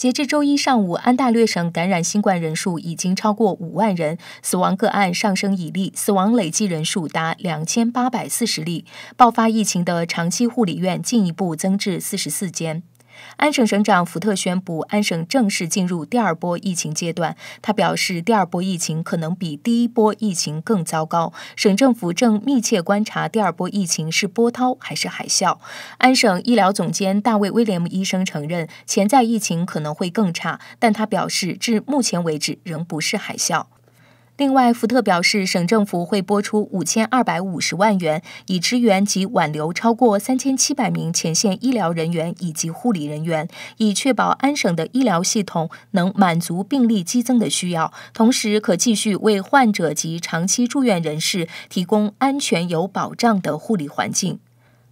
截至周一上午，安大略省感染新冠人数已经超过五万人，死亡个案上升一例，死亡累计人数达两千八百四十例。爆发疫情的长期护理院进一步增至四十四间。安省省长福特宣布，安省正式进入第二波疫情阶段。他表示，第二波疫情可能比第一波疫情更糟糕。省政府正密切观察第二波疫情是波涛还是海啸。安省医疗总监大卫·威廉姆医生承认，潜在疫情可能会更差，但他表示，至目前为止仍不是海啸。另外，福特表示，省政府会拨出五千二百五十万元，以支援及挽留超过三千七百名前线医疗人员以及护理人员，以确保安省的医疗系统能满足病例激增的需要，同时可继续为患者及长期住院人士提供安全有保障的护理环境。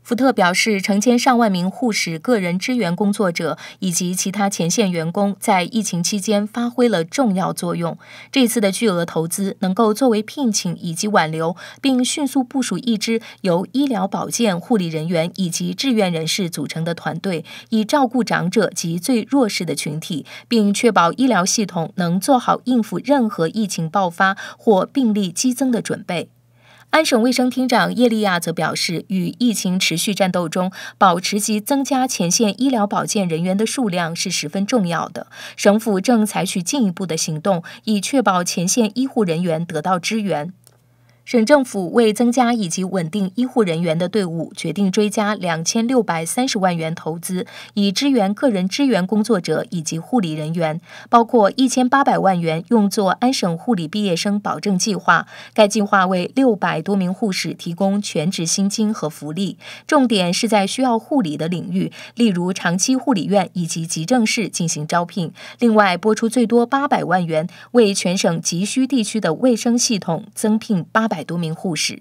福特表示，成千上万名护士、个人支援工作者以及其他前线员工在疫情期间发挥了重要作用。这次的巨额投资能够作为聘请以及挽留，并迅速部署一支由医疗保健护理人员以及志愿人士组成的团队，以照顾长者及最弱势的群体，并确保医疗系统能做好应付任何疫情爆发或病例激增的准备。安省卫生厅长叶利亚则表示，与疫情持续战斗中，保持及增加前线医疗保健人员的数量是十分重要的。省府正采取进一步的行动，以确保前线医护人员得到支援。省政府为增加以及稳定医护人员的队伍，决定追加两千六百三十万元投资，以支援个人支援工作者以及护理人员，包括一千八百万元用作安省护理毕业生保证计划。该计划为六百多名护士提供全职薪金和福利，重点是在需要护理的领域，例如长期护理院以及急症室进行招聘。另外拨出最多八百万元，为全省急需地区的卫生系统增聘八百。百多名护士。